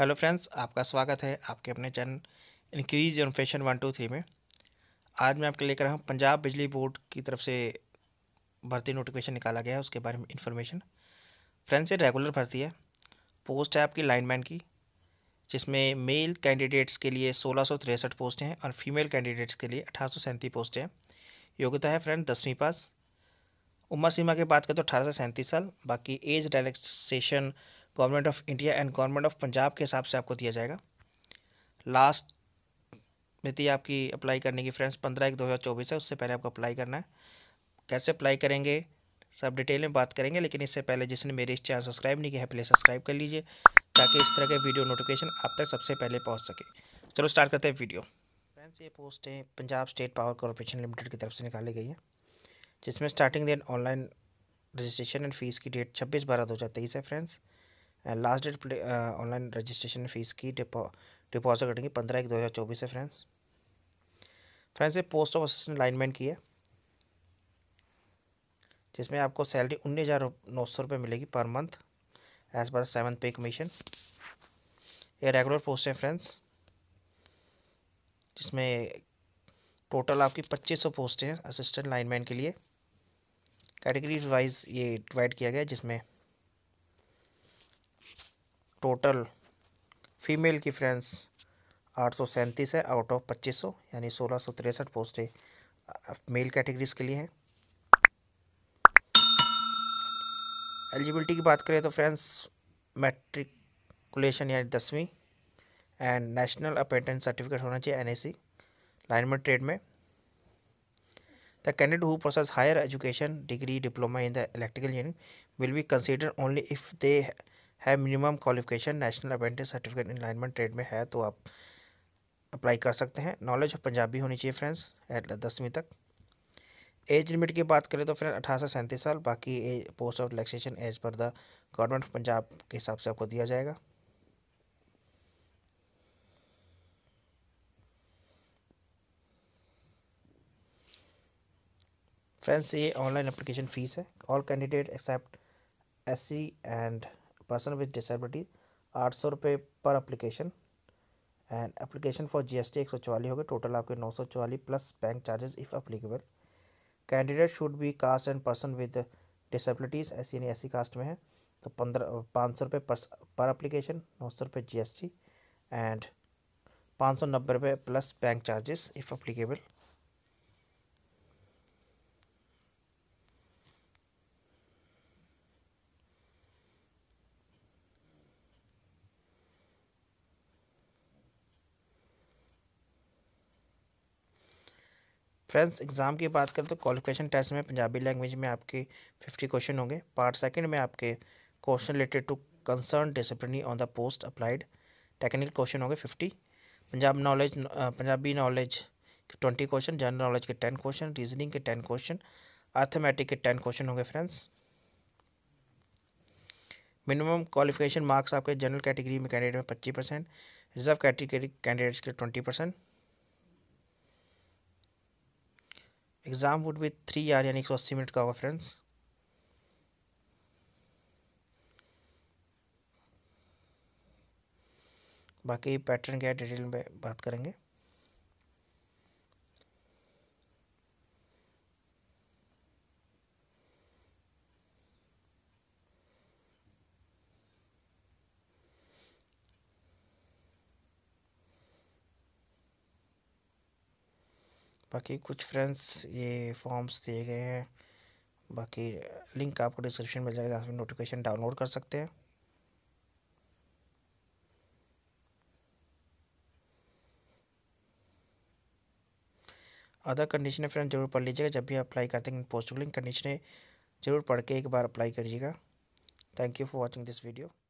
hello friends आपका स्वागत है आपके अपने channel increase in fashion one two three में आज मैं आपके लेकर आऊँ हूँ पंजाब बिजली बोर्ड की तरफ से भर्ती नोटिफिकेशन निकाला गया है उसके बारे में इन्फॉर्मेशन फ्रेंड्स ये रेगुलर भर्ती है पोस्ट है आपकी लाइनमैन की जिसमें मेल कैंडिडेट्स के लिए सोलह सौ तिरसठ पोस्टें हैं और फीमेल कैंडिडेट्स के लिए अठारह सौ सैंतीस पोस्टें हैं योग्यता है फ्रेंड दसवीं पास उम्र सीमा की बात करें तो अठारह से सैंतीस साल बाकी age relaxation government of India and government of Punjab के हिसाब से आपको दिया जाएगा लास्ट मिति आपकी अप्लाई करने की फ्रेंड्स पंद्रह एक दो हज़ार चौबीस है उससे पहले आपको अप्लाई करना है कैसे अप्लाई करेंगे सब डिटेल में बात करेंगे लेकिन इससे पहले जिसने मेरे इस चैनल सब्सक्राइब नहीं किया है प्लीज़ सब्सक्राइब कर लीजिए ताकि इस तरह के वीडियो नोटिफिकेशन आप तक सबसे पहले पहुँच सके चलो स्टार्ट करते हैं वीडियो फ्रेंड्स ये पोस्ट है Punjab state power corporation limited की तरफ से निकाली गई है जिसमें स्टार्टिंग दिन ऑनलाइन रजिस्ट्रेशन एंड फीस की डेट छब्बीस बारह दो हज़ार तेईस है friends and last date online registration fees की डिपॉजिट कटेंगी पंद्रह एक दो हज़ार चौबीस है फ्रेंड्स फ्रेंड्स ये पोस्ट ऑफ असिस्टेंट अलाइनमेंट की है जिसमें आपको सैलरी उन्नीस हज़ार नौ सौ रुपये मिलेगी पर month as per seven pay commission ये रेगुलर पोस्ट है फ्रेंड्स जिसमें टोटल आपकी पच्चीस सौ पोस्टें हैं असिस्टेंट लाइनमैन के लिए कैटेगरीज वाइज ये डिवाइड किया गया है जिसमें टोटल फीमेल की फ्रेंड्स आठ सौ सैंतीस है आउट ऑफ पच्चीस सौ यानी सोलह सौ तिरसठ पोस्टें मेल कैटेगरीज के लिए हैं एलिजिबिलिटी की बात करें तो फ्रेंड्स मैट्रिकुलेशन यानी दसवीं एंड नेशनल अपेंटेंस सर्टिफिकेट होना चाहिए एनएसी लाइनमेंट ट्रेड में the candidate who possess higher education degree diploma in the electrical engineering will be consider only if they है minimum qualification national apprentice certificate in trade में है तो आप apply कर सकते हैं नॉलेज ऑफ पंजाबी होनी चाहिए फ्रेंड्स एट दसवीं तक एज लिमिट की बात करें तो फ्रेंड अठारह से सैंतीस साल बाकी age post of relaxation age per the government of Punjab के हिसाब से आपको दिया जाएगा फ्रेंड्स ये ऑनलाइन अप्लीकेशन फ़ीस है all candidate except S C and person with disability आठ सौ रुपये per application and application for G S T एक सौ चवालीस हो गए टोटल आपके नौ सौ चवालीस plus bank charges if applicable candidate should be caste and person with disabilities SC यानी ऐसी कास्ट में है तो पंद्रह पाँच सौ रुपये पर अप्लीकेशन नौ सौ रुपये जी एस टी एंड पाँच सौ नब्बे रुपये plus bank charges if applicable friends exam की बात करें तो क्वालिफिकेशन टेस्ट में पंजाबी लैंग्वेज में आपके फिफ्टी क्वेश्चन होंगे पार्ट सेकंड में आपके question related to concern discipline on the post applied technical question होंगे fifty Punjab knowledge Punjabi knowledge के ट्वेंटी क्वेश्चन जनरल नॉलेज के टेन क्वेश्चन रीजनिंग के टेन क्वेश्चन अर्थमेटिक के टेन क्वेश्चन होंगे फ्रेंड्स मिनिमम क्वालिफिकेशन मार्क्स आपके general category में candidate में पच्चीस परसेंट रिजर्व कैटेगरी कैंडिडेट्स के twenty percent exam would be three hour यानी एक सौ अस्सी मिनट का होगा फ्रेंड्स बाकी पैटर्न क्या डिटेल में बात करेंगे बाकी कुछ फ्रेंड्स ये फॉर्म्स दिए गए हैं बाकी लिंक आपको डिस्क्रिप्शन मिल जाएगा आप नोटिफिकेशन डाउनलोड कर सकते हैं अदर कंडीशनें फ्रेंड जरूर पढ़ लीजिएगा जब भी अप्लाई करते हैं पोस्ट लिंक कंडीशनें जरूर पढ़ के एक बार अप्लाई करिएगा thank you for watching this video